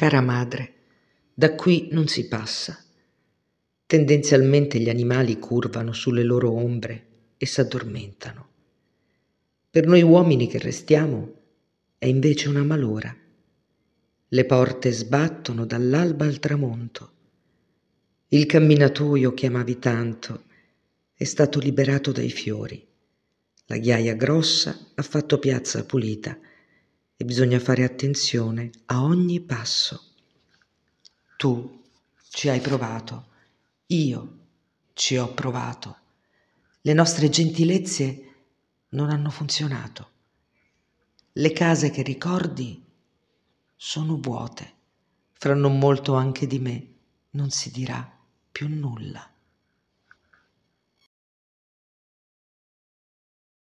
Cara madre, da qui non si passa. Tendenzialmente gli animali curvano sulle loro ombre e s'addormentano. Per noi uomini che restiamo è invece una malora. Le porte sbattono dall'alba al tramonto. Il camminatoio che amavi tanto è stato liberato dai fiori. La ghiaia grossa ha fatto piazza pulita e bisogna fare attenzione a ogni passo. Tu ci hai provato, io ci ho provato. Le nostre gentilezze non hanno funzionato. Le case che ricordi sono vuote. Fra non molto anche di me non si dirà più nulla.